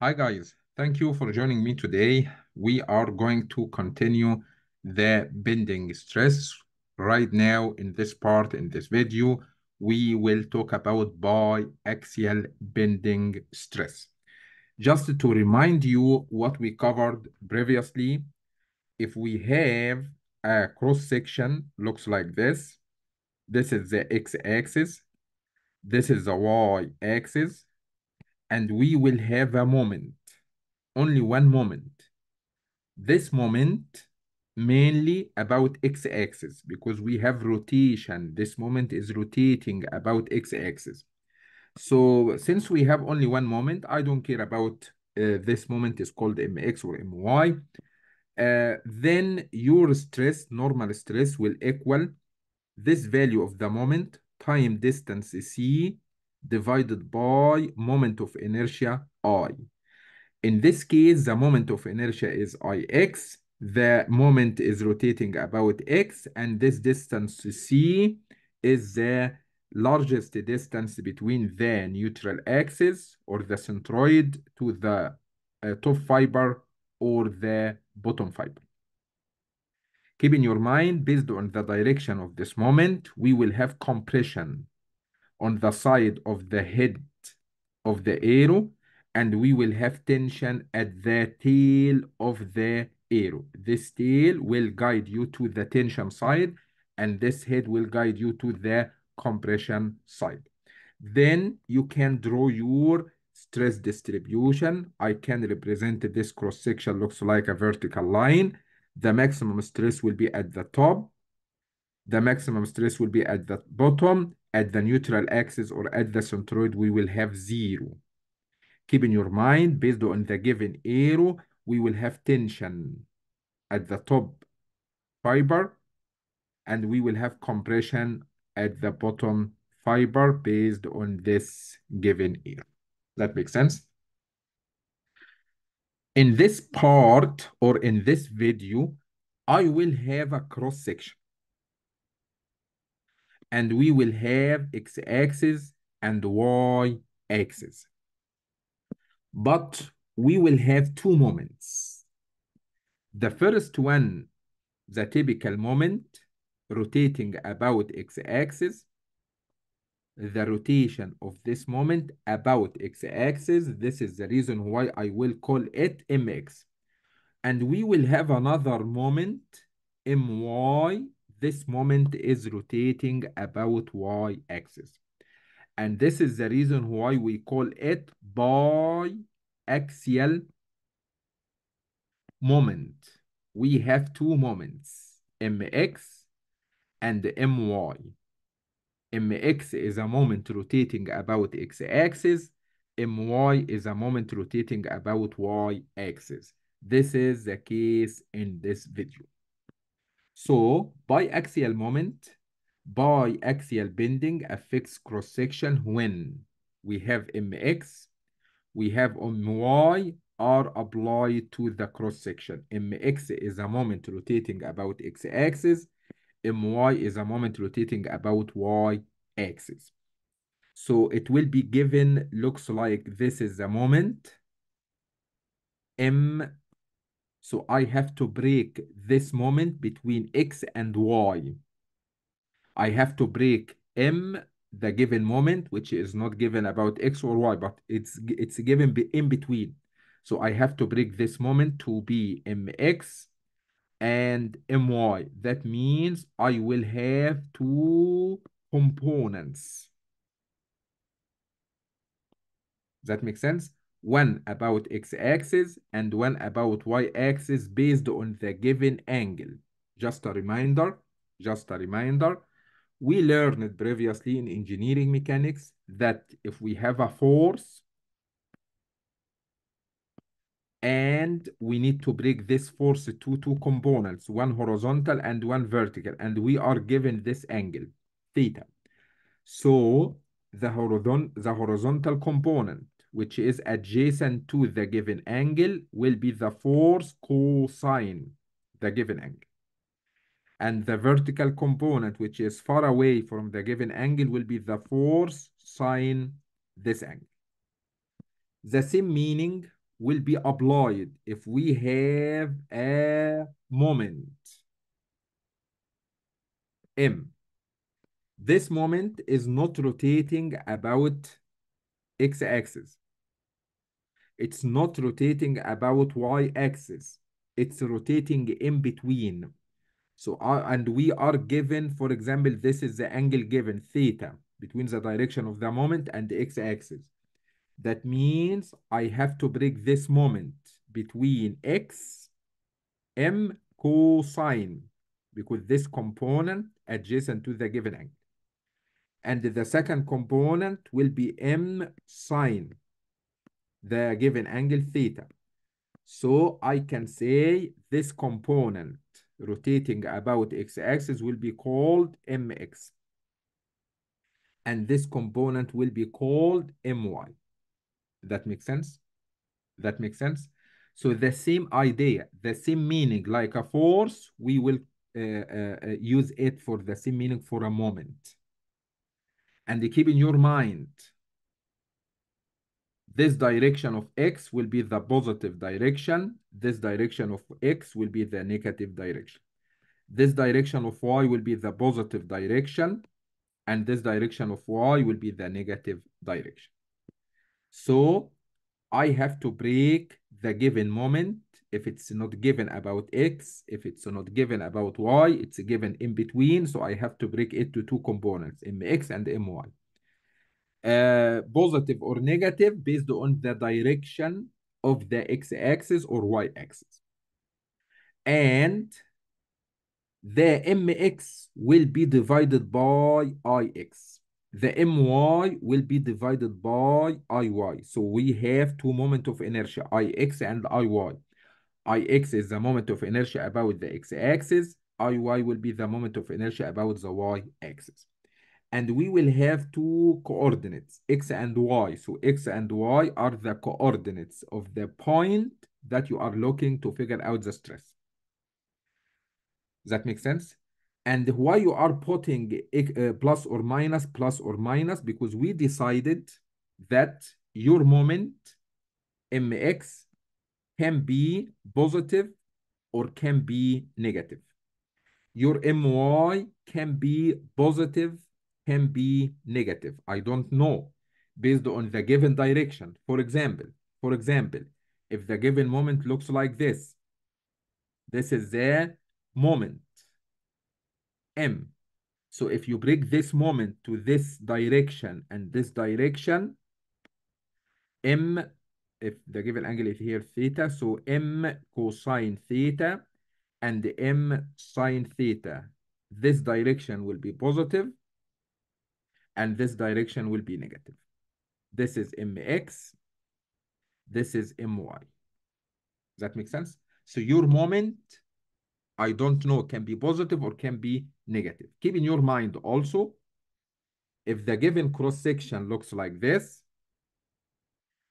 Hi guys, thank you for joining me today. We are going to continue the bending stress. Right now in this part, in this video, we will talk about biaxial bending stress. Just to remind you what we covered previously, if we have a cross section looks like this, this is the x-axis, this is the y-axis, and we will have a moment, only one moment. This moment mainly about x-axis because we have rotation. This moment is rotating about x-axis. So since we have only one moment, I don't care about uh, this moment is called mx or my. Uh, then your stress, normal stress, will equal this value of the moment time distance c divided by moment of inertia I. In this case, the moment of inertia is Ix, the moment is rotating about X, and this distance C is the largest distance between the neutral axis or the centroid to the uh, top fiber or the bottom fiber. Keep in your mind, based on the direction of this moment, we will have compression on the side of the head of the arrow and we will have tension at the tail of the arrow. This tail will guide you to the tension side and this head will guide you to the compression side. Then you can draw your stress distribution. I can represent this cross section looks like a vertical line. The maximum stress will be at the top the maximum stress will be at the bottom, at the neutral axis, or at the centroid, we will have zero. Keep in your mind, based on the given arrow, we will have tension at the top fiber, and we will have compression at the bottom fiber based on this given arrow. That makes sense? In this part, or in this video, I will have a cross section and we will have x-axis and y-axis. But we will have two moments. The first one, the typical moment, rotating about x-axis. The rotation of this moment about x-axis, this is the reason why I will call it mx. And we will have another moment, my this moment is rotating about y-axis. And this is the reason why we call it biaxial moment. We have two moments, mx and my. mx is a moment rotating about x-axis. my is a moment rotating about y-axis. This is the case in this video. So biaxial moment, biaxial bending affects cross section when we have mx, we have my are applied to the cross section. mx is a moment rotating about x axis, my is a moment rotating about y axis. So it will be given, looks like this is the moment. M so I have to break this moment between X and Y. I have to break M, the given moment, which is not given about X or Y, but it's, it's given in between. So I have to break this moment to be MX and my. That means I will have two components. Does that make sense? one about x-axis and one about y-axis based on the given angle. Just a reminder, just a reminder, we learned previously in engineering mechanics that if we have a force and we need to break this force to two components, one horizontal and one vertical, and we are given this angle, theta. So the, horizon the horizontal component which is adjacent to the given angle, will be the force cosine the given angle. And the vertical component, which is far away from the given angle, will be the force sine this angle. The same meaning will be applied if we have a moment, M. This moment is not rotating about x-axis. It's not rotating about y-axis. It's rotating in between. So, our, uh, and we are given, for example, this is the angle given, theta, between the direction of the moment and the x-axis. That means I have to break this moment between x, m cosine, because this component adjacent to the given angle. And the second component will be m sine, the given angle theta. So I can say this component rotating about x-axis will be called mx. And this component will be called my. That makes sense? That makes sense? So the same idea, the same meaning, like a force, we will uh, uh, uh use it for the same meaning for a moment. And keep in your mind, this direction of x will be the positive direction. This direction of x will be the negative direction. This direction of y will be the positive direction. And this direction of y will be the negative direction. So I have to break the given moment. If it's not given about x, if it's not given about y, it's given in between. So I have to break it to two components, mx and my. Uh, positive or negative based on the direction of the x-axis or y-axis. And the mx will be divided by ix. The my will be divided by iy. So we have two moments of inertia, ix and iy. ix is the moment of inertia about the x-axis. iy will be the moment of inertia about the y-axis and we will have two coordinates, x and y. So x and y are the coordinates of the point that you are looking to figure out the stress. Does that make sense? And why you are putting uh, plus or minus, plus or minus, because we decided that your moment, mx, can be positive or can be negative. Your my can be positive can be negative. I don't know based on the given direction. For example, for example, if the given moment looks like this, this is the moment, M. So if you break this moment to this direction and this direction, M, if the given angle is here theta, so M cosine theta and M sine theta. This direction will be positive and this direction will be negative. This is mx, this is my. Does that make sense? So your moment, I don't know, can be positive or can be negative. Keep in your mind also, if the given cross-section looks like this,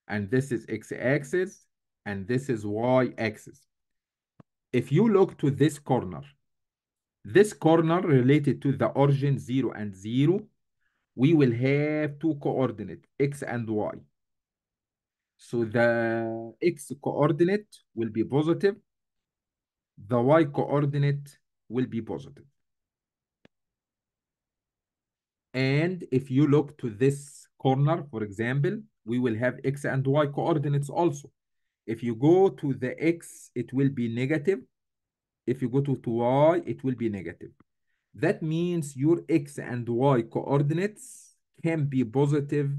and this is x-axis, and this is y-axis. If you look to this corner, this corner related to the origin 0 and 0 we will have two coordinate x and y. So the x coordinate will be positive. The y coordinate will be positive. And if you look to this corner, for example, we will have x and y coordinates also. If you go to the x, it will be negative. If you go to, to y, it will be negative. That means your x and y coordinates can be positive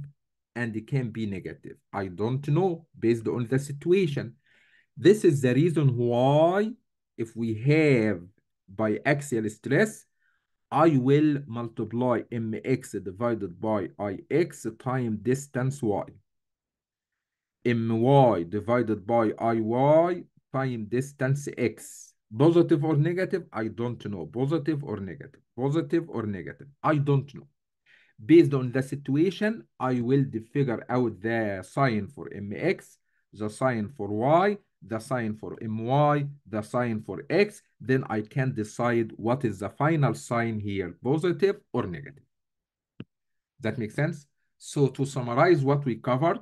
and it can be negative. I don't know based on the situation. This is the reason why if we have biaxial stress, I will multiply mx divided by ix times distance y. my divided by iy times distance x. Positive or negative? I don't know. Positive or negative? Positive or negative? I don't know. Based on the situation, I will figure out the sign for mx, the sign for y, the sign for my, the sign for x. Then I can decide what is the final sign here, positive or negative. That makes sense? So to summarize what we covered,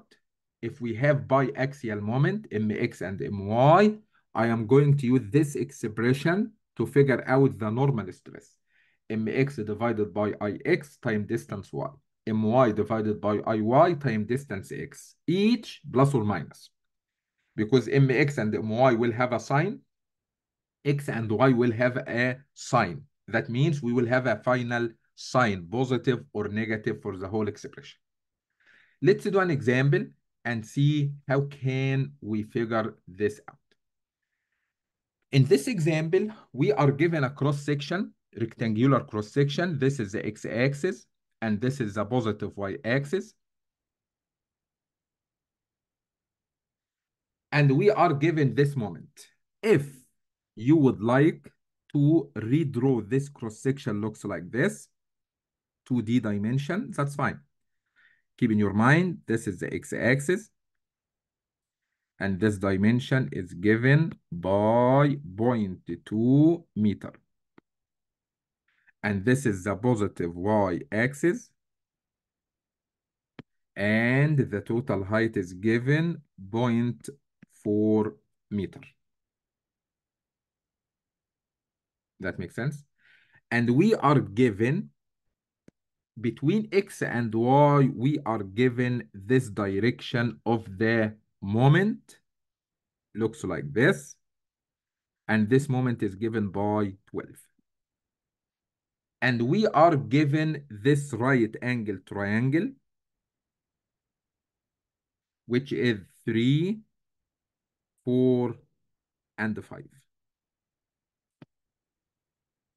if we have biaxial moment, mx and my, I am going to use this expression to figure out the normal stress. mx divided by ix time distance y. my divided by iy time distance x. Each plus or minus. Because mx and my will have a sign. x and y will have a sign. That means we will have a final sign, positive or negative for the whole expression. Let's do an example and see how can we figure this out. In this example, we are given a cross-section, rectangular cross-section. This is the x-axis, and this is the positive y-axis. And we are given this moment. If you would like to redraw this cross-section looks like this, 2D dimension, that's fine. Keep in your mind, this is the x-axis, and this dimension is given by 0.2 meter. And this is the positive y-axis. And the total height is given 0.4 meter. That makes sense? And we are given, between x and y, we are given this direction of the moment looks like this. And this moment is given by 12. And we are given this right angle triangle, which is 3, 4, and 5.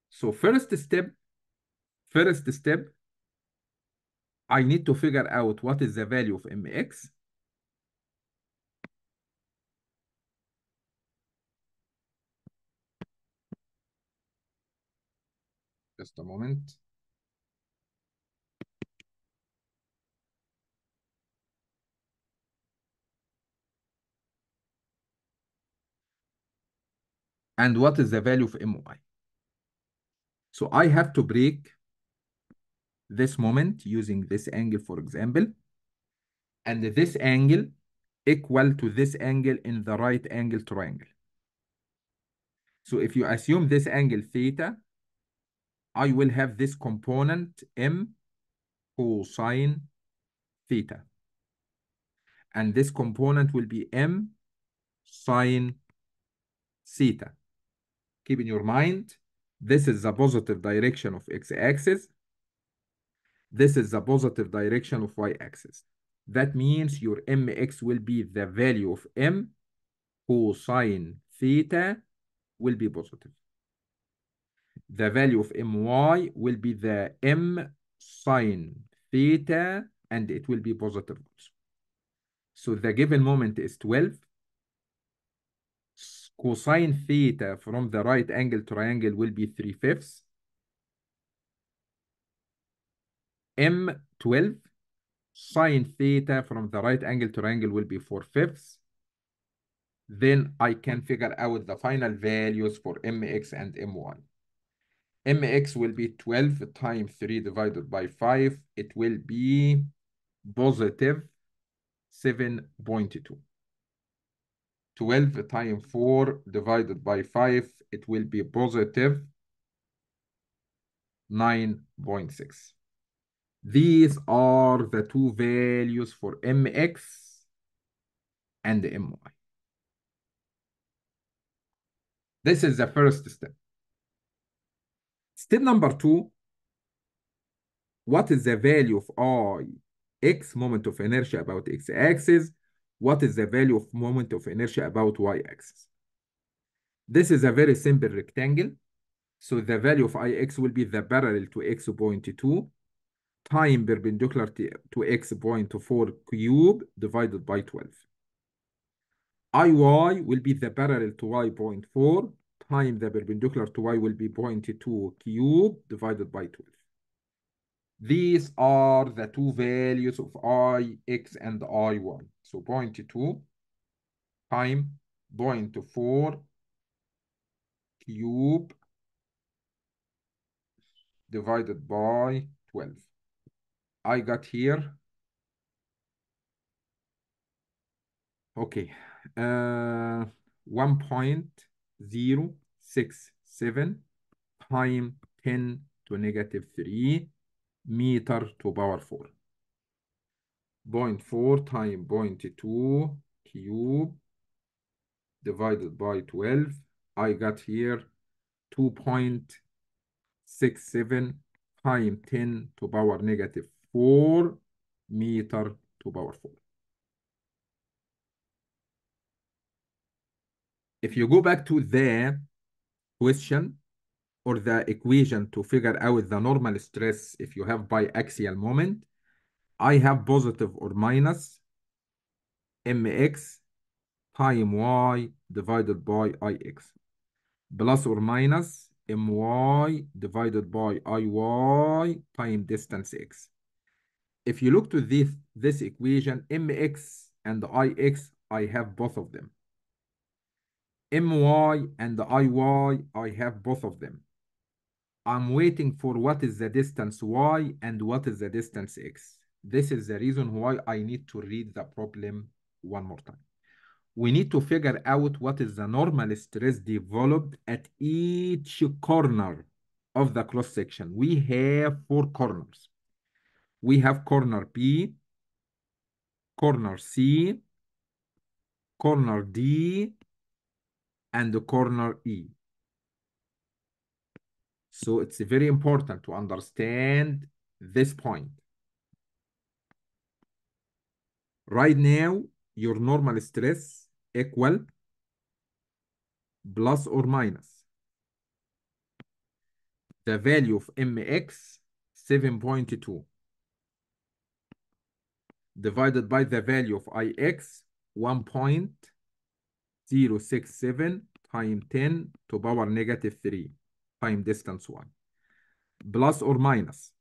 So first step, first step, I need to figure out what is the value of mx Just a moment. And what is the value of MOI? So I have to break this moment using this angle, for example, and this angle equal to this angle in the right angle triangle. So if you assume this angle theta I will have this component m cosine theta. And this component will be m sine theta. Keep in your mind, this is the positive direction of x-axis. This is the positive direction of y-axis. That means your mx will be the value of m cosine theta will be positive the value of my will be the m sine theta, and it will be positive So the given moment is 12. Cosine theta from the right angle triangle will be 3 fifths. M 12 sine theta from the right angle triangle will be 4 fifths. Then I can figure out the final values for mx and my mx will be 12 times 3 divided by 5. It will be positive 7.2. 12 times 4 divided by 5, it will be positive 9.6. These are the two values for mx and my. This is the first step. Step number two, what is the value of I, x moment of inertia about x-axis? What is the value of moment of inertia about y-axis? This is a very simple rectangle. So the value of ix will be the parallel to x point 2 time perpendicular to x point 4 cube divided by 12. iy will be the parallel to y point 4 time the perpendicular to y will be 0.2 cube divided by 12. These are the two values of i, x, and i, y. So 0.2 time 0.4 cube divided by 12. I got here. Okay. Uh, one point 7 times 10 to negative 3 meter to power 4. 0.4 times 0.2 cube divided by 12. I got here 2.67 times 10 to power negative 4 meter to power 4. if you go back to the question or the equation to figure out the normal stress if you have biaxial moment, I have positive or minus mx time y divided by ix plus or minus my divided by iy time distance x. If you look to this, this equation, mx and ix, I have both of them. MY and the IY, I have both of them. I'm waiting for what is the distance y and what is the distance x. This is the reason why I need to read the problem one more time. We need to figure out what is the normal stress developed at each corner of the cross section. We have four corners. We have corner P, corner C, corner D, and the corner E. So it's very important to understand this point. Right now, your normal stress equal plus or minus the value of mx 7.2 divided by the value of ix 1.2 0.067 times 10 to power negative 3 time distance 1 plus or minus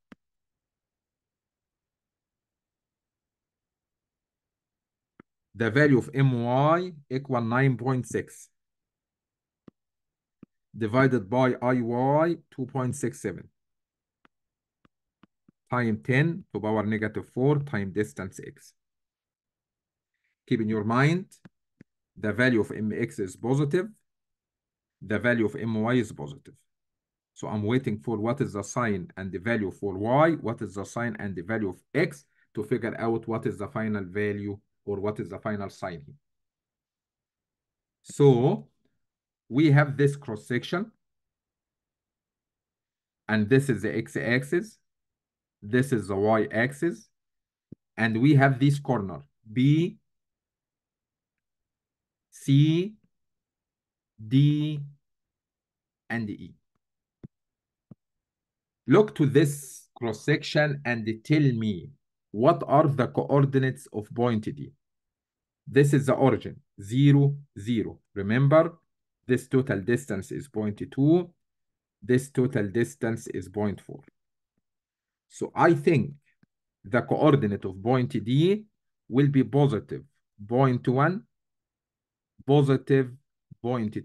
the value of my equal 9.6 divided by iy 2.67 time 10 to power negative 4 time distance x. Keep in your mind the value of mx is positive, the value of my is positive. So I'm waiting for what is the sign and the value for y, what is the sign and the value of x to figure out what is the final value or what is the final sign here. So we have this cross section and this is the x-axis, this is the y-axis, and we have this corner, B C, D, and E. Look to this cross section and tell me what are the coordinates of point D. This is the origin, 0, 0. Remember, this total distance is 0.2. This total distance is 0.4. So I think the coordinate of point D will be one positive point 2.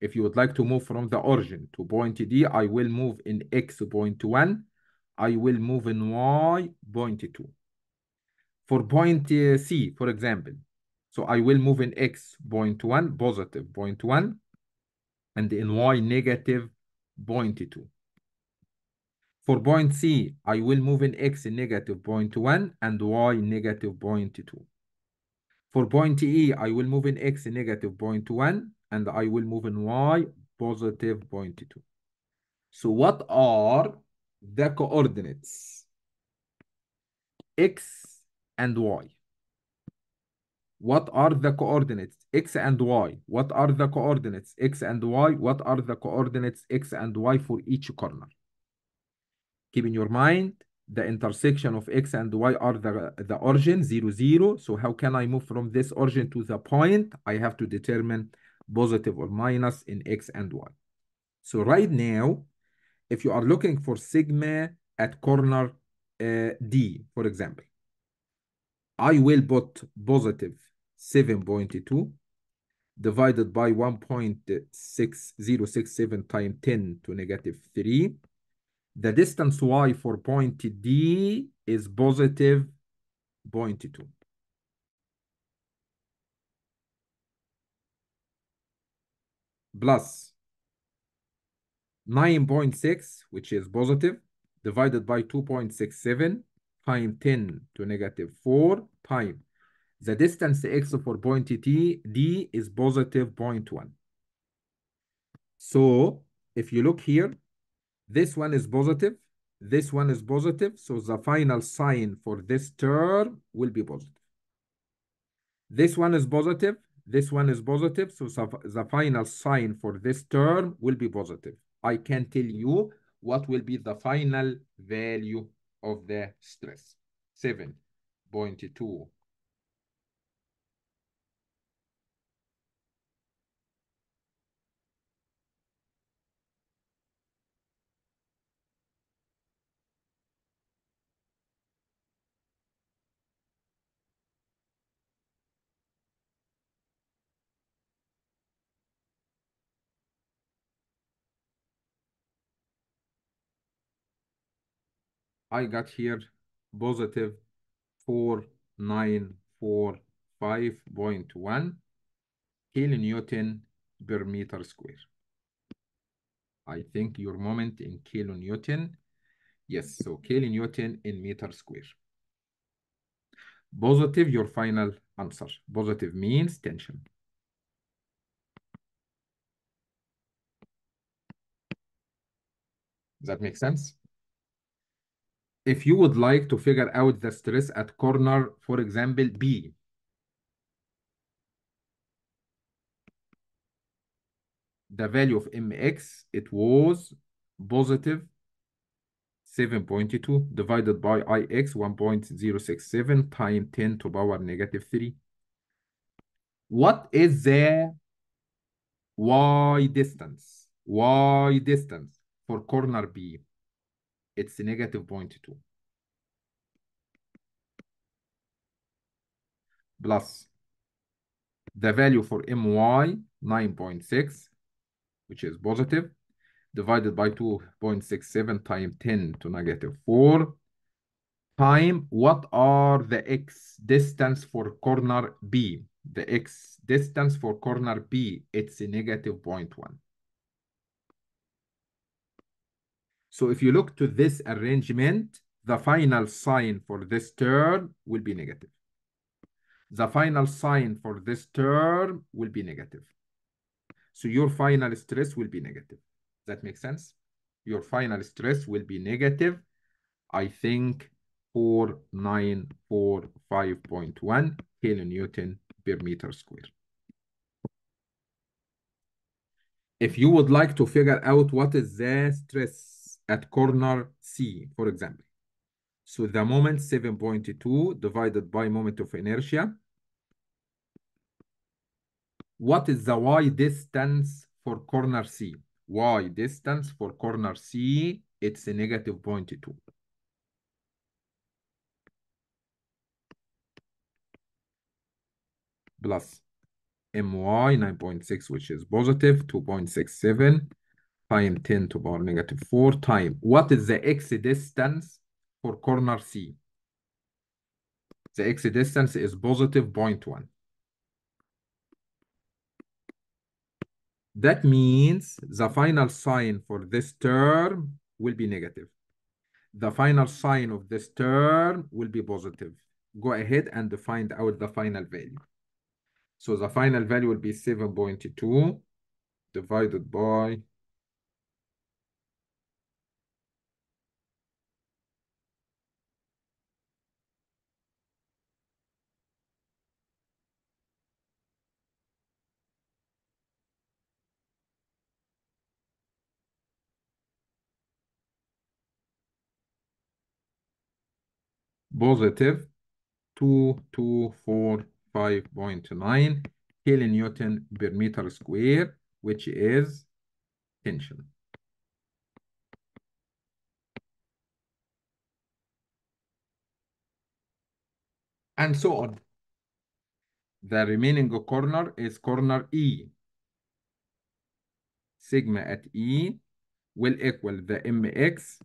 If you would like to move from the origin to point D, I will move in x point 1. I will move in y point 2. For point uh, C, for example, so I will move in x point 1, positive point 1, and in y negative point 2. For point C, I will move in x negative point 1 and y negative point 2. For point E, I will move in x negative 0.1 and I will move in y positive 0.2. So what are the coordinates? x and y. What are the coordinates? x and y. What are the coordinates? x and y. What are the coordinates? x and y for each corner. Keep in your mind the intersection of x and y are the, the origin, 0, 0. So how can I move from this origin to the point? I have to determine positive or minus in x and y. So right now, if you are looking for sigma at corner uh, D, for example, I will put positive 7.2 divided by 1.6067 times 10 to negative 3 the distance y for point D is positive 0.2. Plus 9.6, which is positive, divided by 2.67 times 10 to negative 4 times the distance x for point T, D is positive 0.1. So if you look here, this one is positive. This one is positive. So the final sign for this term will be positive. This one is positive. This one is positive. So the final sign for this term will be positive. I can tell you what will be the final value of the stress. 7.2 I got here positive 4945.1 kilonewton per meter square. I think your moment in kilonewton. Yes, so kilonewton in meter square. Positive, your final answer. Positive means tension. Does that make sense? if you would like to figure out the stress at corner, for example, B, the value of mx, it was positive 7.2 divided by ix 1.067 times 10 to power negative 3. What is the y distance? y distance for corner B? it's negative 0.2 plus the value for my 9.6 which is positive divided by 2.67 times 10 to negative 4 time what are the x distance for corner b the x distance for corner b it's a negative 0.1 So if you look to this arrangement, the final sign for this term will be negative. The final sign for this term will be negative. So your final stress will be negative. That makes sense? Your final stress will be negative, I think, 4945.1 kilonewton per meter square. If you would like to figure out what is the stress at corner C, for example. So the moment 7.2 divided by moment of inertia. What is the y distance for corner C? y distance for corner C, it's a negative 0.2. Plus my 9.6, which is positive 2.67 time 10 to power negative 4 time what is the x distance for corner C? The x distance is positive 0.1. That means the final sign for this term will be negative. The final sign of this term will be positive. Go ahead and find out the final value. So the final value will be 7.2 divided by positive 2245.9 kilonewton per meter square, which is tension. And so on. The remaining corner is corner E. Sigma at E will equal the mx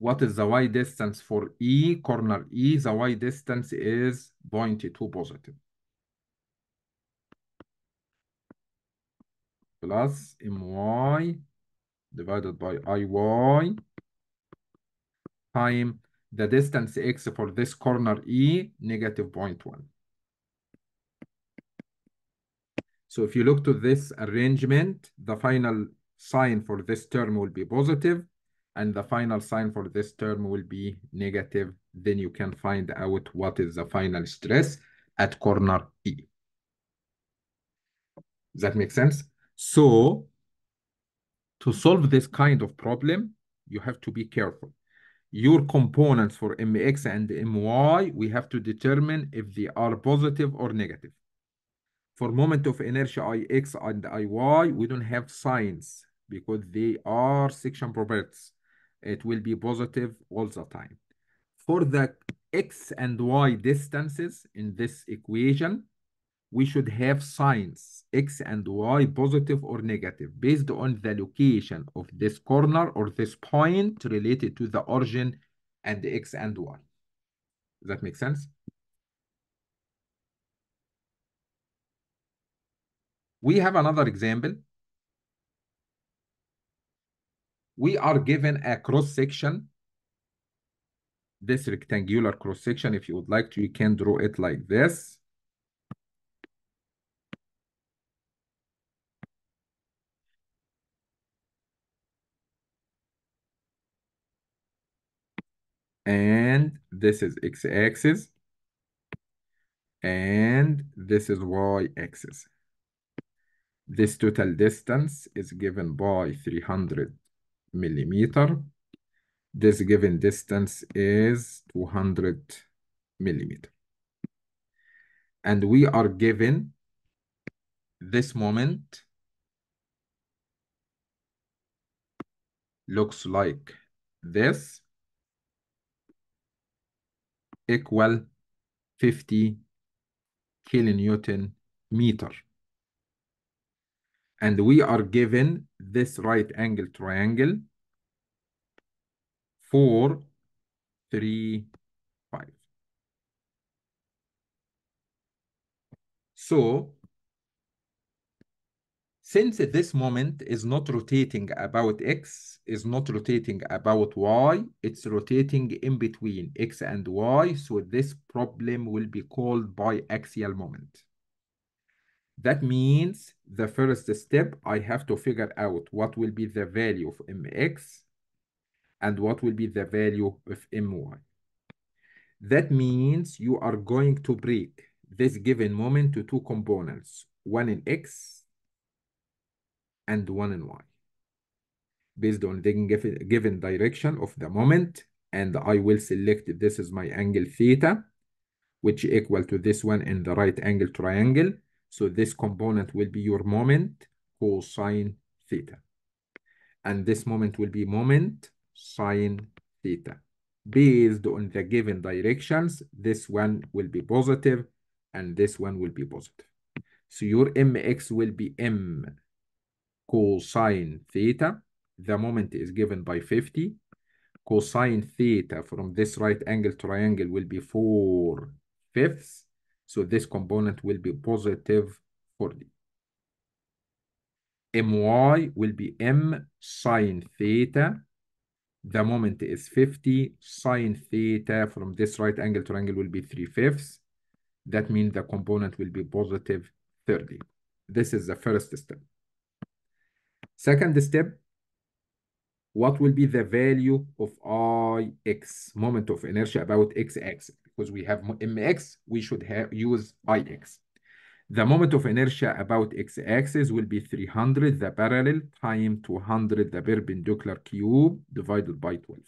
what is the y distance for E, corner E? The y distance is 0.2 positive. Plus my divided by iy time the distance x for this corner E, negative 0.1. So if you look to this arrangement, the final sign for this term will be positive and the final sign for this term will be negative, then you can find out what is the final stress at corner E. Does that make sense? So to solve this kind of problem, you have to be careful. Your components for mx and my, we have to determine if they are positive or negative. For moment of inertia ix and iy, we don't have signs because they are section properties it will be positive all the time. For the x and y distances in this equation, we should have signs x and y positive or negative based on the location of this corner or this point related to the origin and x and y. Does that make sense? We have another example we are given a cross section, this rectangular cross section. If you would like to, you can draw it like this. And this is x-axis. And this is y-axis. This total distance is given by 300 millimeter. This given distance is 200 millimeter. And we are given this moment looks like this equal 50 kilonewton meter and we are given this right angle triangle 4, 3, 5. So, since this moment is not rotating about x, is not rotating about y, it's rotating in between x and y, so this problem will be called biaxial moment. That means the first step, I have to figure out what will be the value of mx and what will be the value of my. That means you are going to break this given moment to two components, one in x and one in y, based on the given direction of the moment. And I will select this is my angle theta, which equal to this one in the right angle triangle. So this component will be your moment cosine theta. And this moment will be moment sine theta. Based on the given directions, this one will be positive and this one will be positive. So your mx will be m cosine theta. The moment is given by 50. Cosine theta from this right angle triangle will be 4 fifths. So this component will be positive 40. My will be M sine theta. The moment is 50. Sine theta from this right angle to angle will be 3 fifths. That means the component will be positive 30. This is the first step. Second step, what will be the value of Ix, moment of inertia about X axis? because we have mx, we should have use ix. The moment of inertia about x-axis will be 300, the parallel, time 200, the perpendicular cube, divided by 12.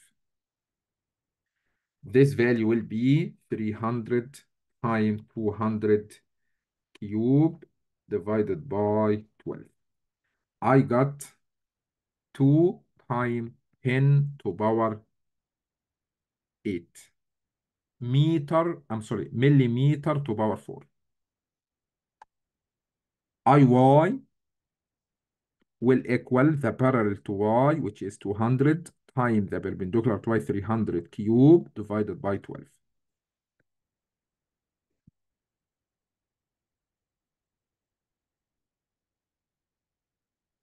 This value will be 300 times 200 cube divided by 12. I got 2 times 10 to power 8 meter, I'm sorry, millimeter to power 4. IY will equal the parallel to Y, which is 200, times the perpendicular to Y, 300 cube, divided by 12.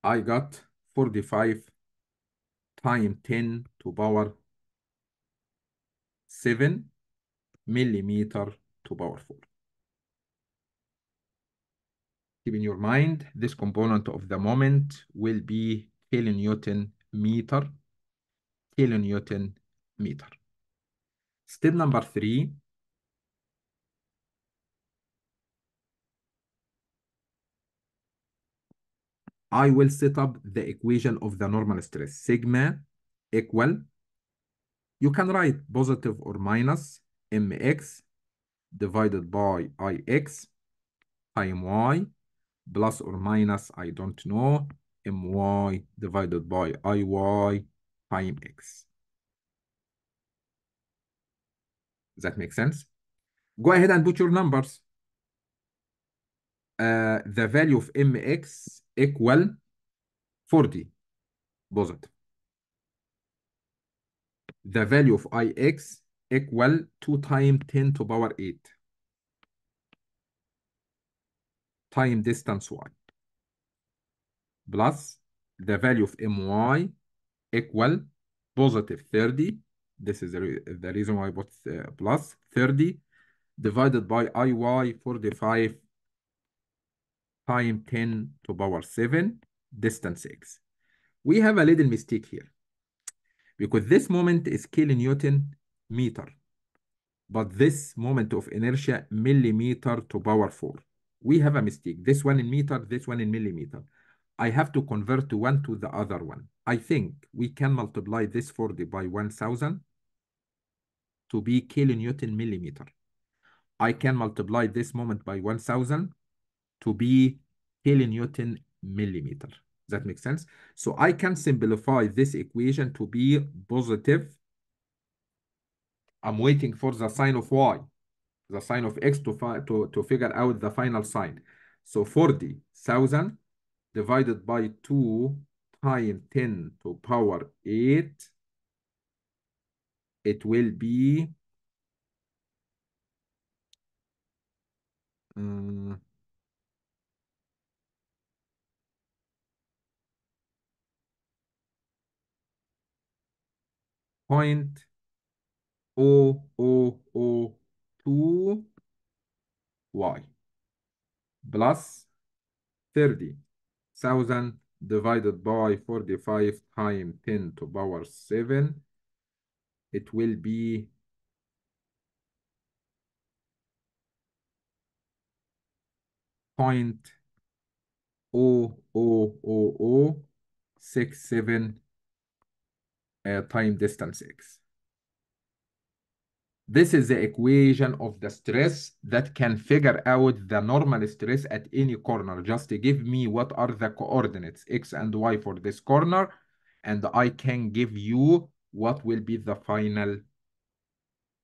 I got 45 times 10 to power 7 millimeter to power 4. Keep in your mind, this component of the moment will be kilonewton meter, kilonewton meter. Step number three, I will set up the equation of the normal stress, sigma equal, you can write positive or minus mx divided by ix time y plus or minus, I don't know, my divided by iy time x. Does that make sense? Go ahead and put your numbers. Uh, the value of mx equal 40 positive. The value of ix equal 2 times 10 to power 8 time distance y plus the value of my equal positive 30 this is the, the reason why I put uh, plus 30 divided by iy 45 time 10 to power 7 distance x we have a little mistake here because this moment is kilonewton meter. But this moment of inertia, millimeter to power 4. We have a mistake. This one in meter, this one in millimeter. I have to convert to one to the other one. I think we can multiply this 40 by 1,000 to be kilonewton millimeter. I can multiply this moment by 1,000 to be kilonewton millimeter. That makes sense. So I can simplify this equation to be positive I'm waiting for the sign of y, the sign of x to, to, to figure out the final sign. So 40,000 divided by 2 times 10 to power 8, it will be um, point O, O, O, plus 30,000 divided by 45 times 10 to power 7. It will be point oh oh oh oh six seven uh, time distance x. This is the equation of the stress that can figure out the normal stress at any corner. Just give me what are the coordinates, x and y for this corner, and I can give you what will be the final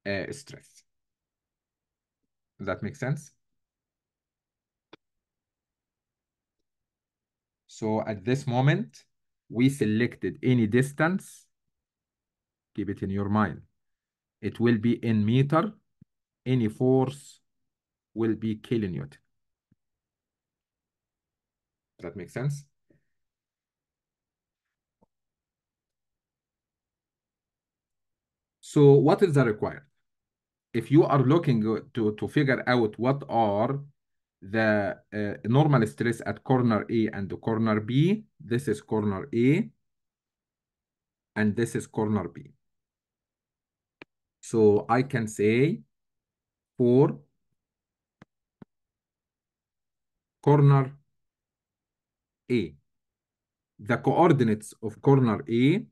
uh, stress. Does that make sense? So at this moment, we selected any distance. Keep it in your mind. It will be in meter. Any force will be kilonewton. Does that make sense? So what is the required? If you are looking to, to figure out what are the uh, normal stress at corner A and the corner B, this is corner A, and this is corner B. So I can say for corner A. The coordinates of corner A,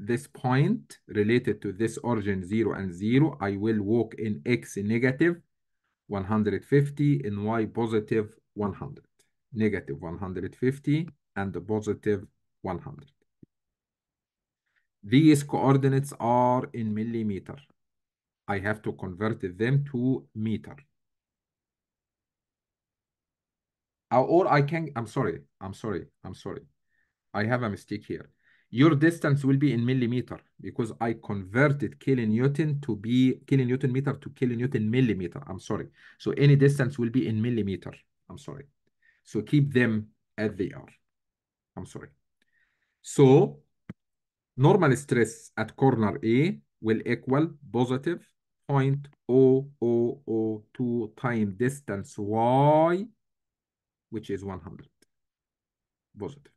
this point related to this origin 0 and 0, I will walk in x negative 150, in y positive 100. Negative 150 and positive the 100. These coordinates are in millimeter. I have to convert them to meter. Uh, or I can, I'm sorry, I'm sorry, I'm sorry. I have a mistake here. Your distance will be in millimeter because I converted kilonewton to be kilonewton meter to kilonewton millimeter. I'm sorry. So any distance will be in millimeter. I'm sorry. So keep them as they are. I'm sorry. So normal stress at corner A will equal positive 0.0002 time distance y, which is 100, positive,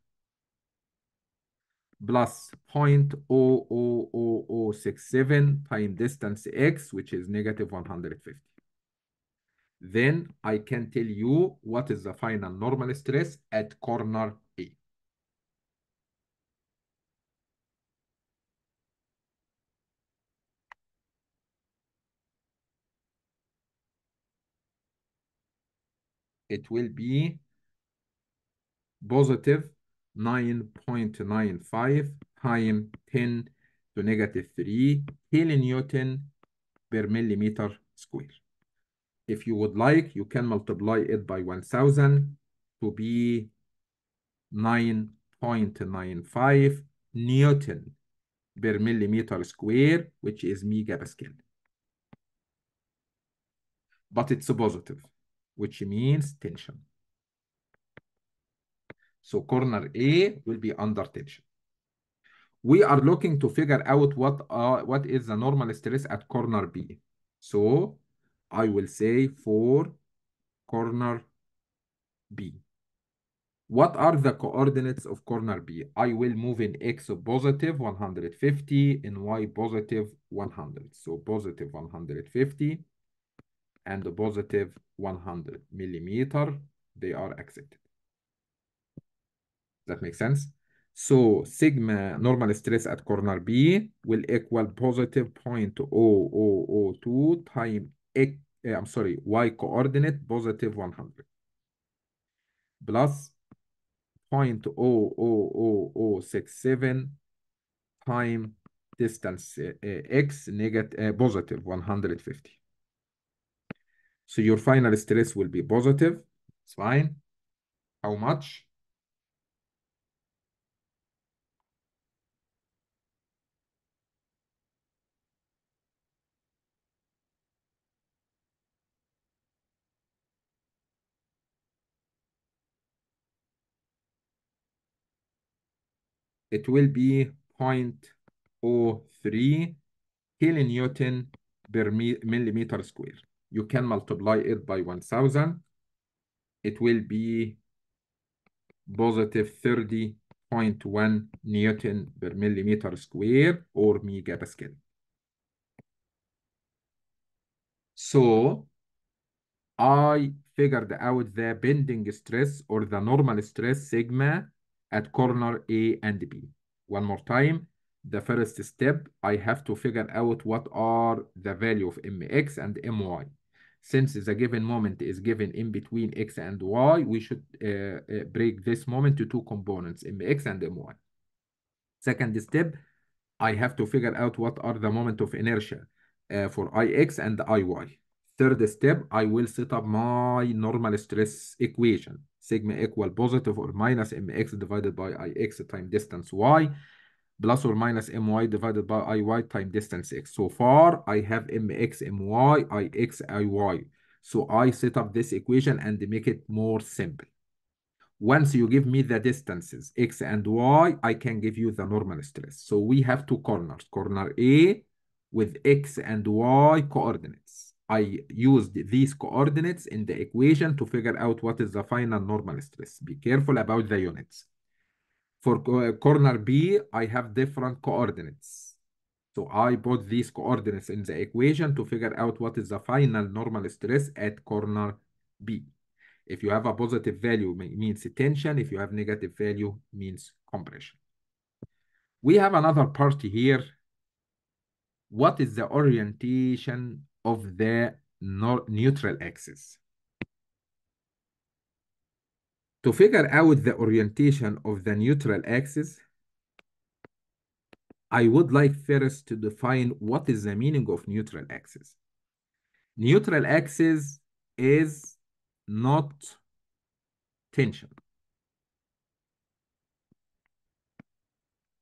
plus 0.000067 time distance x, which is negative 150. Then I can tell you what is the final normal stress at corner it will be positive 9.95 times 10 to negative 3 kilonewton per millimeter square. If you would like, you can multiply it by 1000 to be 9.95 Newton per millimeter square, which is megapascal. But it's a positive which means tension. So corner A will be under tension. We are looking to figure out what, uh, what is the normal stress at corner B. So I will say for corner B. What are the coordinates of corner B? I will move in x positive 150 and y positive 100. So positive 150 and the positive 100 millimeter, they are accepted. That makes sense? So sigma normal stress at corner B will equal positive 0.0002 time X, eh, I'm sorry, Y coordinate positive 100 plus 0.00067 time distance uh, X negative uh, positive 150. So your final stress will be positive. It's fine. How much? It will be 0.03 kilonewton per millimeter square you can multiply it by 1000 it will be positive 30.1 newton per millimeter square or megapascal so i figured out the bending stress or the normal stress sigma at corner a and b one more time the first step, I have to figure out what are the value of mx and my since the given moment is given in between x and y, we should uh, uh break this moment to two components, mx and my. Second step, I have to figure out what are the moment of inertia uh, for ix and iy. Third step, I will set up my normal stress equation, sigma equal positive or minus mx divided by ix time distance y plus or minus my divided by iy time distance x. So far, I have mx, my, ix, iy. So I set up this equation and make it more simple. Once you give me the distances, x and y, I can give you the normal stress. So we have two corners, corner A with x and y coordinates. I used these coordinates in the equation to figure out what is the final normal stress. Be careful about the units. For uh, corner B, I have different coordinates. So I put these coordinates in the equation to figure out what is the final normal stress at corner B. If you have a positive value, means tension. If you have negative value, means compression. We have another part here. What is the orientation of the neutral axis? to figure out the orientation of the neutral axis, I would like first to define what is the meaning of neutral axis. Neutral axis is not tension.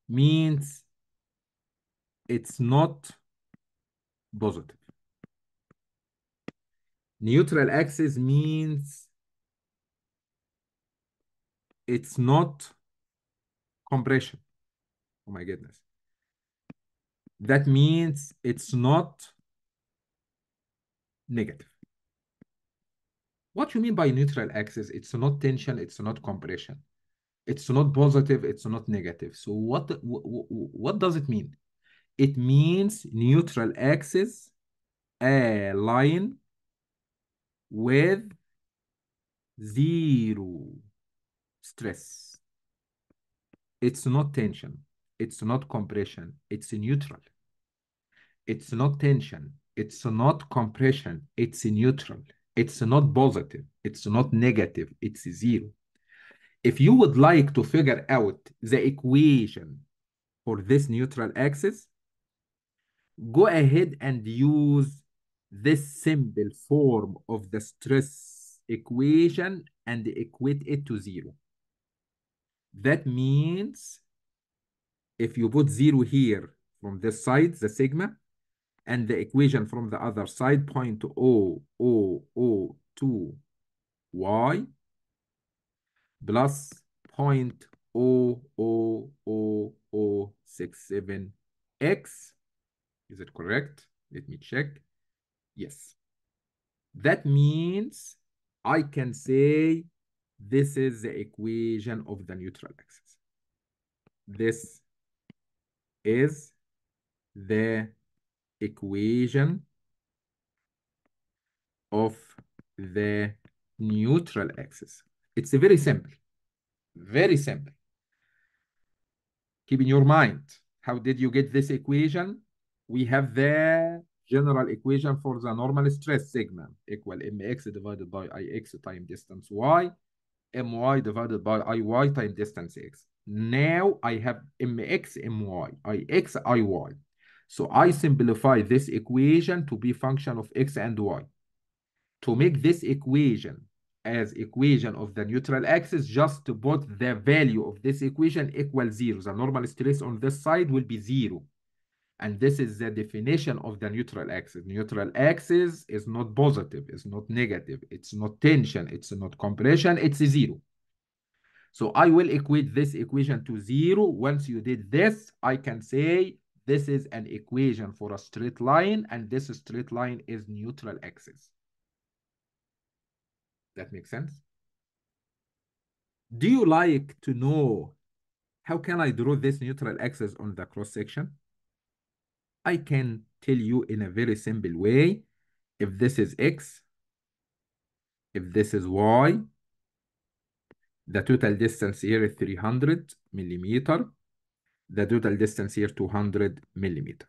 Means it's not positive. Neutral axis means it's not compression. Oh my goodness. That means it's not negative. What you mean by neutral axis? It's not tension, it's not compression. It's not positive, it's not negative. So what, what does it mean? It means neutral axis a line with zero stress. It's not tension. It's not compression. It's neutral. It's not tension. It's not compression. It's neutral. It's not positive. It's not negative. It's zero. If you would like to figure out the equation for this neutral axis, go ahead and use this simple form of the stress equation and equate it to zero. That means if you put zero here from this side, the sigma, and the equation from the other side, point O, O, O, 2, Y, plus point O, O, O, O, 6, 7, X. Is it correct? Let me check. Yes. That means I can say this is the equation of the neutral axis. This is the equation of the neutral axis. It's very simple, very simple. Keep in your mind, how did you get this equation? We have the general equation for the normal stress sigma equal mx divided by ix time distance y my divided by iy times distance x. Now I have mx my, ix iy. So I simplify this equation to be function of x and y. To make this equation as equation of the neutral axis, just to put the value of this equation equal zero. The normal stress on this side will be zero. And this is the definition of the neutral axis. Neutral axis is not positive, it's not negative, it's not tension, it's not compression, it's zero. So I will equate this equation to zero. Once you did this, I can say this is an equation for a straight line, and this straight line is neutral axis. That makes sense? Do you like to know how can I draw this neutral axis on the cross section? I can tell you in a very simple way if this is x, if this is y, the total distance here is 300 millimeter, the total distance here 200 millimeter.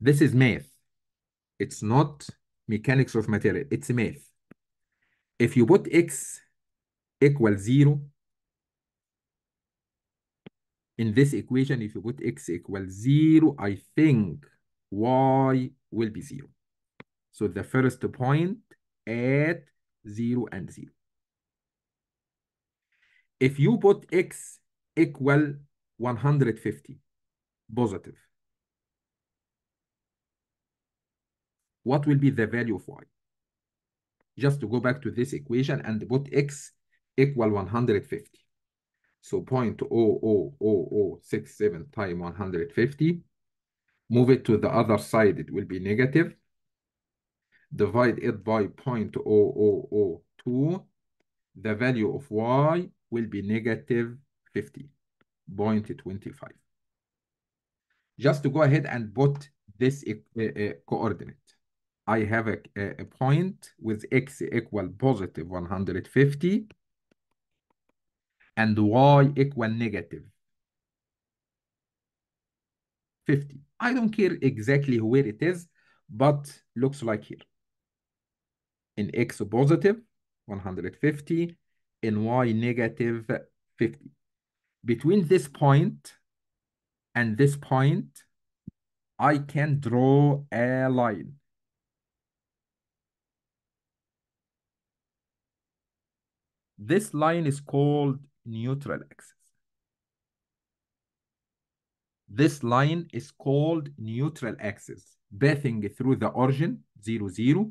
This is math. It's not mechanics of material, it's math. If you put x equals zero, in this equation, if you put x equals 0, I think y will be 0. So the first point at 0 and 0. If you put x equal 150, positive, what will be the value of y? Just to go back to this equation and put x equal 150. So 0.00067 times 150. Move it to the other side, it will be negative. Divide it by 0.0002. The value of y will be negative 50.25. Just to go ahead and put this uh, uh, coordinate. I have a, a point with x equal positive 150 and y equal negative 50. I don't care exactly where it is, but looks like here. In x positive 150, in y negative 50. Between this point and this point, I can draw a line. This line is called neutral axis. This line is called neutral axis, bathing through the origin, 0, 0.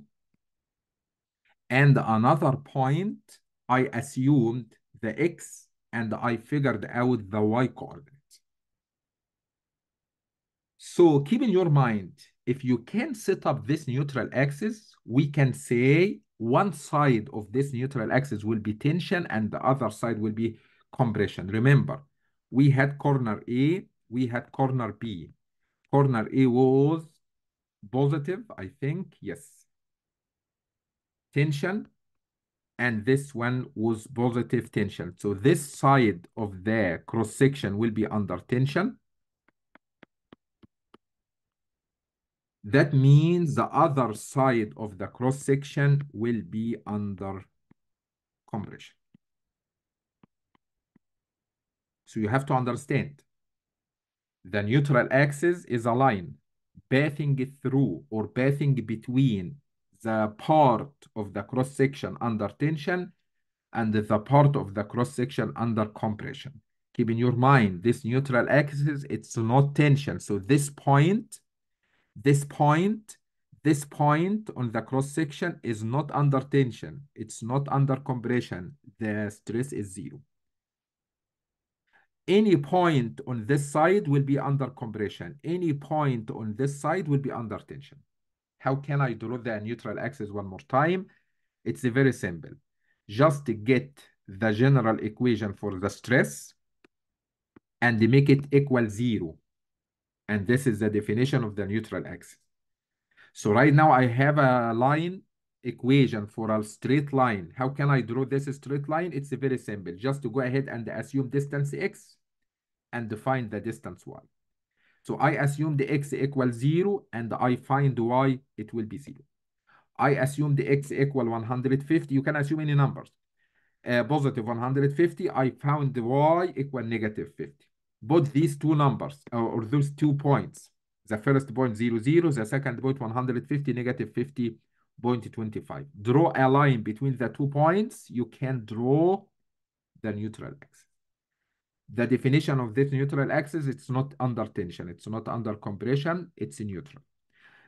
And another point, I assumed the x and I figured out the y coordinate. So keep in your mind, if you can set up this neutral axis, we can say one side of this neutral axis will be tension and the other side will be compression. Remember, we had corner A, we had corner B. Corner A was positive, I think, yes. Tension, and this one was positive tension. So this side of the cross section will be under tension That means the other side of the cross section will be under compression. So you have to understand the neutral axis is a line passing through or passing between the part of the cross section under tension and the part of the cross section under compression. Keep in your mind, this neutral axis, it's not tension. So this point this point, this point on the cross section is not under tension. It's not under compression. The stress is zero. Any point on this side will be under compression. Any point on this side will be under tension. How can I draw the neutral axis one more time? It's very simple. Just get the general equation for the stress and make it equal zero and this is the definition of the neutral axis. So right now I have a line equation for a straight line. How can I draw this straight line? It's very simple. Just to go ahead and assume distance x and define the distance y. So I assume the x equals 0 and I find y, it will be 0. I assume the x equal 150. You can assume any numbers. Uh, positive 150. I found the y equal negative 50 both these two numbers or, those two points, the first point 0, 0, the second point 150, negative 50.25. Draw a line between the two points. You can draw the neutral axis. The definition of this neutral axis, it's not under tension. It's not under compression. It's neutral.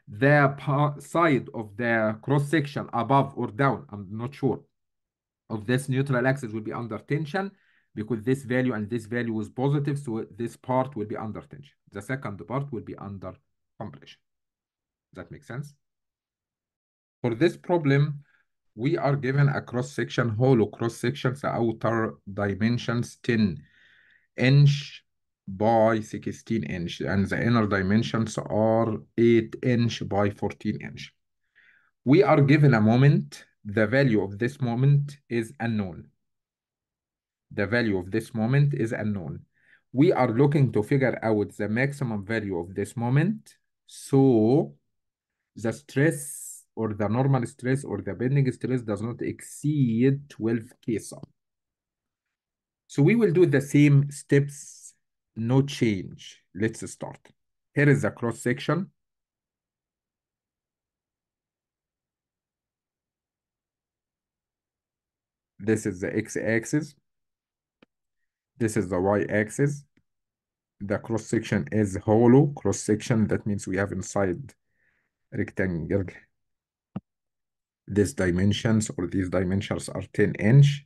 The side of the cross-section above or down, I'm not sure, of this neutral axis will be under tension because this value and this value is positive, so this part will be under tension. The second part will be under compression. That makes sense? For this problem, we are given a cross-section, hollow cross-section, the outer dimensions 10 inch by 16 inch, and the inner dimensions are 8 inch by 14 inch. We are given a moment. The value of this moment is unknown the value of this moment is unknown. We are looking to figure out the maximum value of this moment. So the stress or the normal stress or the bending stress does not exceed 12 ksa. So we will do the same steps, no change. Let's start. Here is the cross section. This is the x-axis. This is the y-axis. The cross-section is hollow cross-section. That means we have inside rectangle these dimensions or these dimensions are 10 inch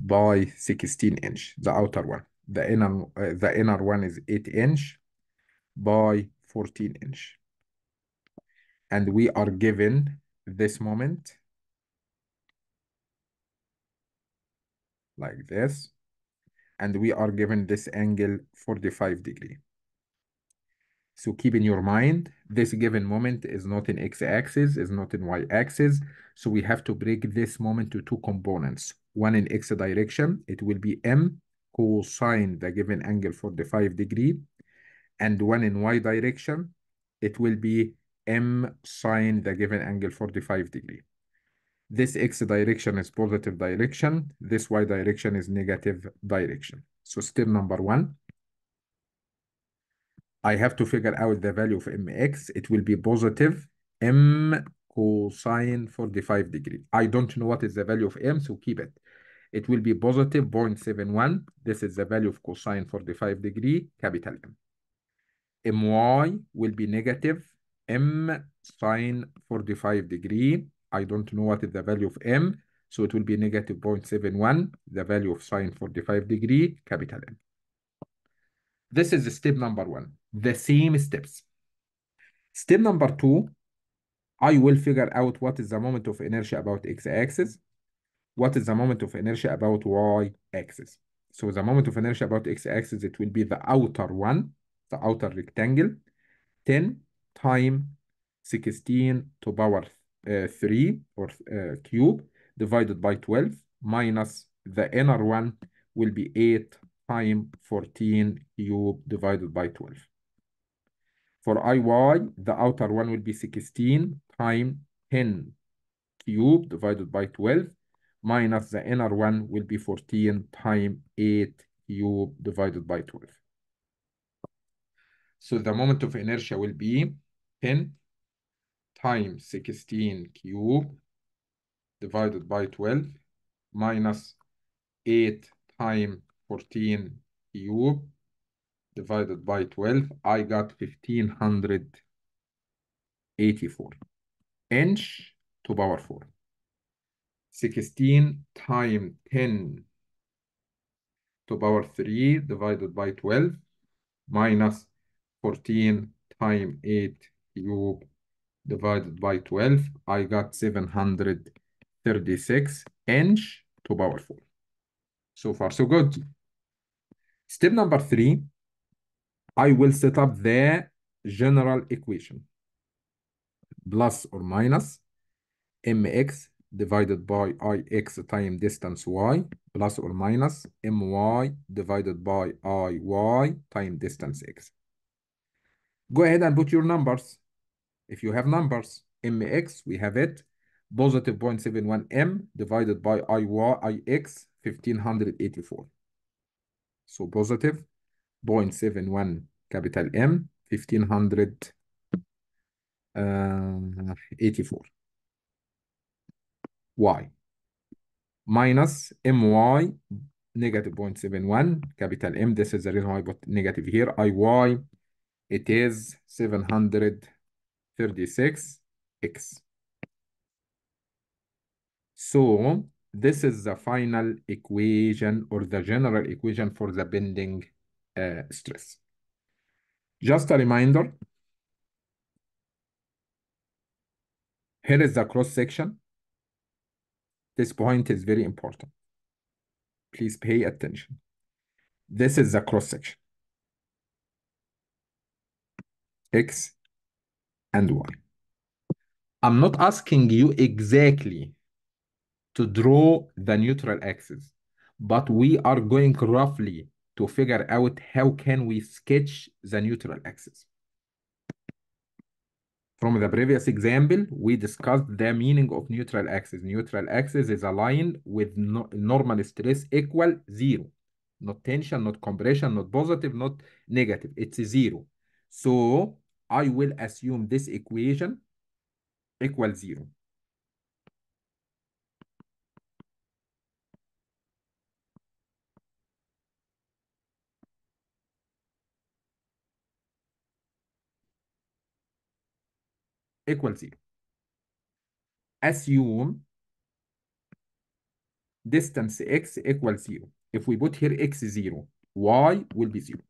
by 16 inch the outer one the inner uh, the inner one is 8 inch by 14 inch and we are given this moment like this and we are given this angle 45 degree. So keep in your mind, this given moment is not in x-axis, is not in y-axis. So we have to break this moment to two components. One in x direction, it will be m cosine the given angle 45 degree. And one in y direction, it will be m sine the given angle 45 degree. This X direction is positive direction. This Y direction is negative direction. So step number one, I have to figure out the value of mx. It will be positive m cosine 45 degree. I don't know what is the value of m, so keep it. It will be positive 0.71. This is the value of cosine 45 degree, capital M. my will be negative m sine 45 degree, I don't know what is the value of m, so it will be negative 0.71, the value of sine 45 degree, capital M. This is step number one, the same steps. Step number two, I will figure out what is the moment of inertia about x-axis, what is the moment of inertia about y-axis. So the moment of inertia about x-axis, it will be the outer one, the outer rectangle, 10 time 16 to power uh, 3 or uh, cube divided by 12 minus the inner one will be 8 times 14 cube divided by 12. For IY, the outer one will be 16 times 10 cube divided by 12 minus the inner one will be 14 times 8 cube divided by 12. So the moment of inertia will be 10 times 16 cube divided by 12 minus 8 times 14 cube divided by 12, I got 1584 inch to power 4. 16 times 10 to power 3 divided by 12 minus 14 times 8 cube divided by 12, I got 736 inch to power 4. So far, so good. Step number three, I will set up the general equation. Plus or minus mx divided by ix time distance y plus or minus my divided by iy time distance x. Go ahead and put your numbers. If you have numbers, mx, we have it, positive 0.71m divided by IY, ix, 1584. So positive 0.71 capital M, 1584. Uh, y minus my negative 0.71 capital M. This is the reason why I put negative here. Iy, it is 700. 36x. So this is the final equation or the general equation for the bending uh, stress. Just a reminder, here is the cross section. This point is very important. Please pay attention. This is the cross section. X and why? i I'm not asking you exactly to draw the neutral axis, but we are going roughly to figure out how can we sketch the neutral axis. From the previous example, we discussed the meaning of neutral axis. Neutral axis is a line with no normal stress equal zero. Not tension, not compression, not positive, not negative. It's zero. So I will assume this equation equal zero. equal zero. Assume distance x equals zero. If we put here x zero, y will be zero.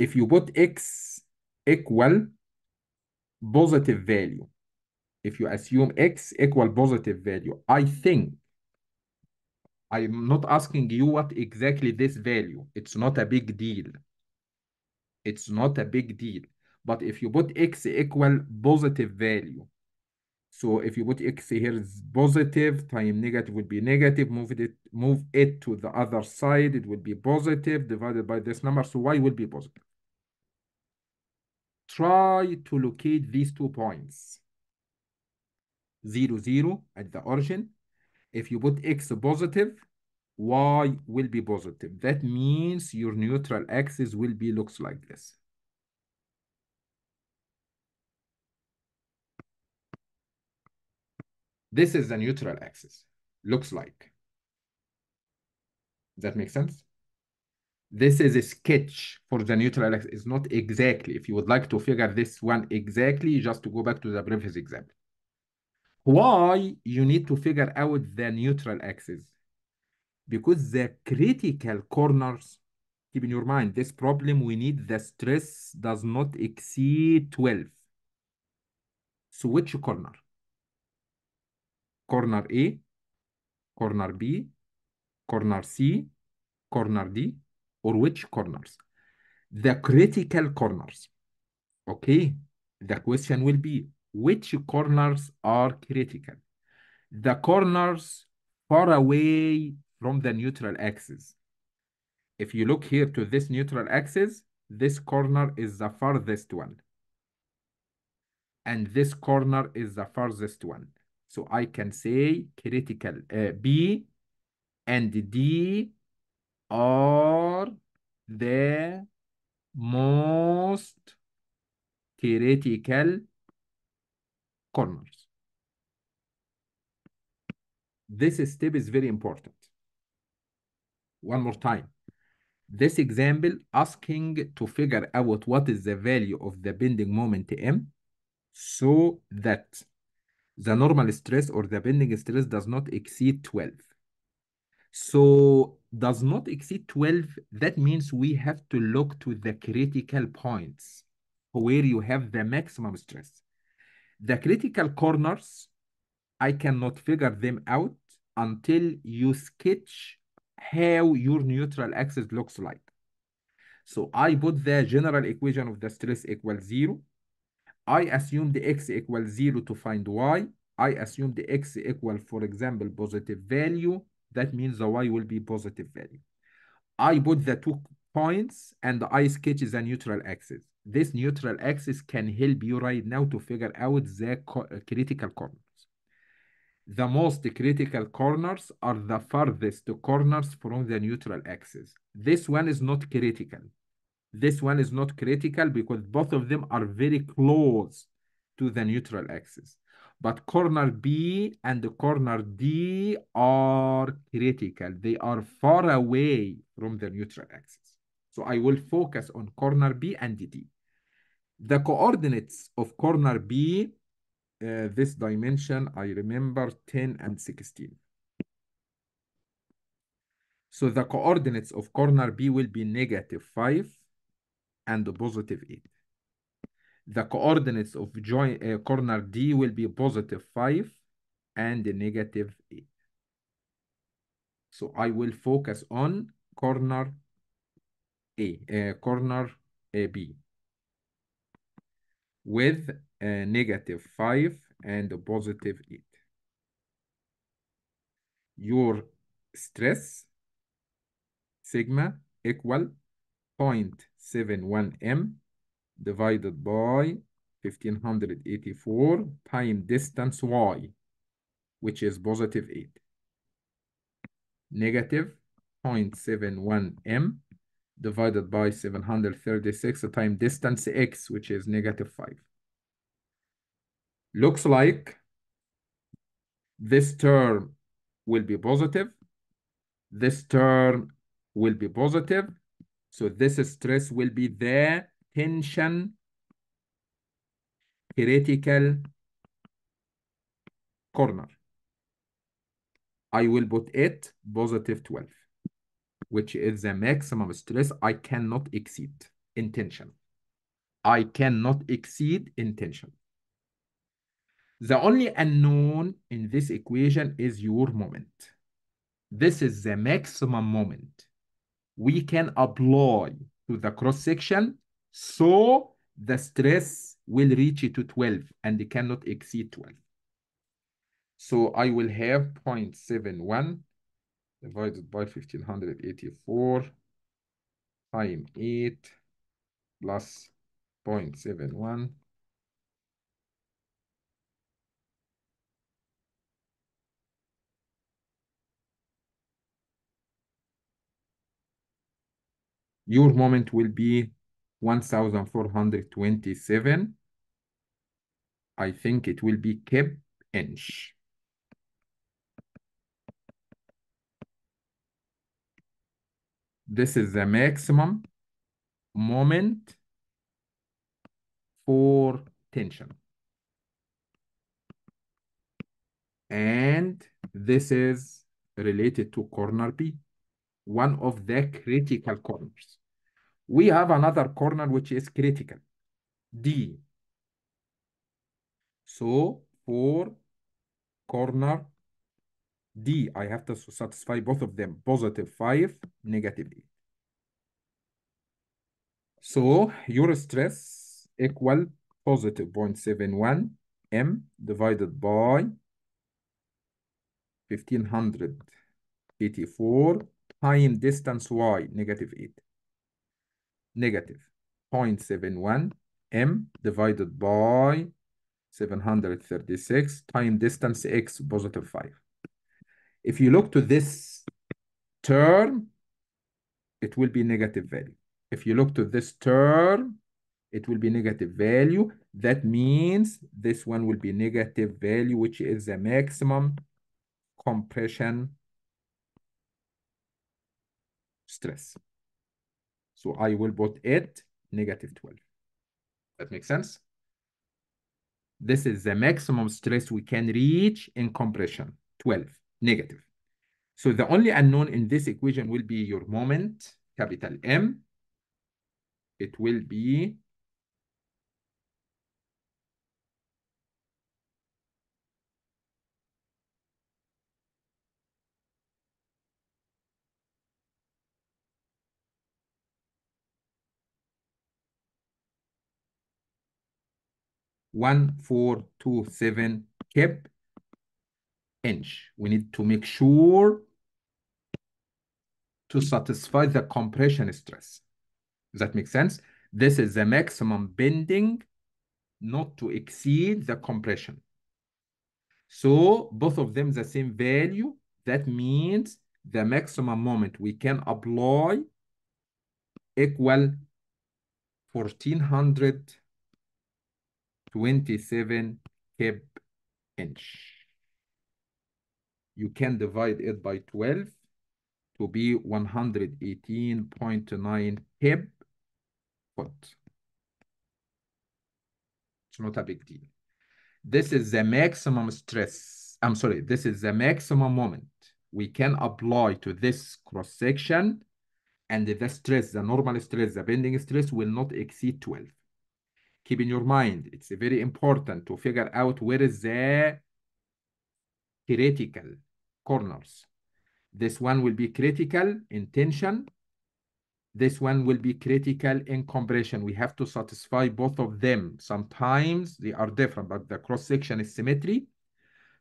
If you put x equal positive value. If you assume x equal positive value, I think I'm not asking you what exactly this value. It's not a big deal. It's not a big deal. But if you put x equal positive value, so if you put x here is positive, time negative would be negative, move it, move it to the other side, it would be positive divided by this number. So y will be positive try to locate these two points. 0, 0 at the origin. If you put x positive, y will be positive. That means your neutral axis will be looks like this. This is the neutral axis, looks like. That makes sense? this is a sketch for the neutral axis. It's not exactly. If you would like to figure this one exactly, just to go back to the previous example. Why you need to figure out the neutral axis? Because the critical corners, keep in your mind, this problem, we need the stress does not exceed 12. So which corner? Corner A, corner B, corner C, corner D, or which corners? The critical corners. Okay, the question will be which corners are critical? The corners far away from the neutral axis. If you look here to this neutral axis, this corner is the farthest one. And this corner is the farthest one. So I can say critical uh, B and D are the most critical corners. This step is very important. One more time. This example asking to figure out what is the value of the bending moment M so that the normal stress or the bending stress does not exceed 12. So does not exceed 12, that means we have to look to the critical points where you have the maximum stress. The critical corners, I cannot figure them out until you sketch how your neutral axis looks like. So I put the general equation of the stress equals zero. I assume the x equals zero to find y. I assume the x equal, for example, positive value that means the y will be positive value. I put the two points and the I sketch is a neutral axis. This neutral axis can help you right now to figure out the co uh, critical corners. The most critical corners are the farthest corners from the neutral axis. This one is not critical. This one is not critical because both of them are very close to the neutral axis. But corner B and the corner D are critical. They are far away from the neutral axis. So I will focus on corner B and D. The coordinates of corner B, uh, this dimension, I remember 10 and 16. So the coordinates of corner B will be negative 5 and positive 8 the coordinates of joint uh, corner D will be positive 5 and negative 8. So I will focus on corner A, uh, corner AB uh, with a uh, negative 5 and a positive 8. Your stress sigma equal 0.71 m divided by 1584 time distance y, which is positive 8. Negative 0.71 m divided by 736 time distance x, which is negative 5. Looks like this term will be positive. This term will be positive. So this stress will be there tension, critical corner. I will put it positive 12, which is the maximum stress I cannot exceed in tension. I cannot exceed in tension. The only unknown in this equation is your moment. This is the maximum moment we can apply to the cross section so the stress will reach to 12 and it cannot exceed 12. So I will have 0.71 divided by 1584 time 8 plus 0.71 your moment will be 1427. I think it will be kib inch. This is the maximum moment for tension. And this is related to corner B, one of the critical corners we have another corner which is critical, D. So for corner D, I have to satisfy both of them, positive 5, negative 8. So your stress equal positive 0.71 m divided by 1584 time distance y, negative 8 negative 0.71 m divided by 736 time distance x positive 5. If you look to this term, it will be negative value. If you look to this term, it will be negative value. That means this one will be negative value, which is the maximum compression stress. So I will put it negative 12. That makes sense? This is the maximum stress we can reach in compression, 12, negative. So the only unknown in this equation will be your moment, capital M. It will be 1427 cap inch. We need to make sure to satisfy the compression stress. Does that make sense? This is the maximum bending not to exceed the compression. So both of them the same value. That means the maximum moment we can apply equal 1400 27 cube inch. You can divide it by 12 to be 118.9 cube foot. It's not a big deal. This is the maximum stress. I'm sorry, this is the maximum moment we can apply to this cross section and the stress, the normal stress, the bending stress will not exceed 12 keep in your mind it's very important to figure out where is the critical corners this one will be critical in tension this one will be critical in compression we have to satisfy both of them sometimes they are different but the cross section is symmetry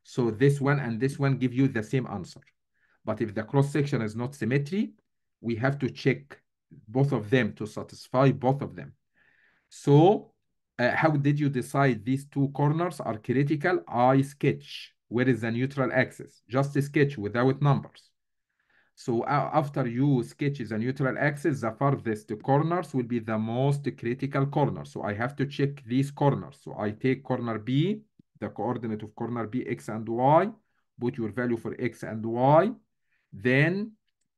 so this one and this one give you the same answer but if the cross section is not symmetry we have to check both of them to satisfy both of them so uh, how did you decide these two corners are critical? I sketch. Where is the neutral axis? Just a sketch without numbers. So after you sketch the neutral axis, the farthest corners will be the most critical corner. So I have to check these corners. So I take corner B, the coordinate of corner B, X and Y, put your value for X and Y. Then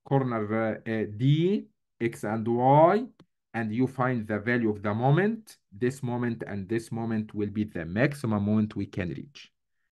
corner uh, uh D, X and Y, and you find the value of the moment, this moment and this moment will be the maximum moment we can reach.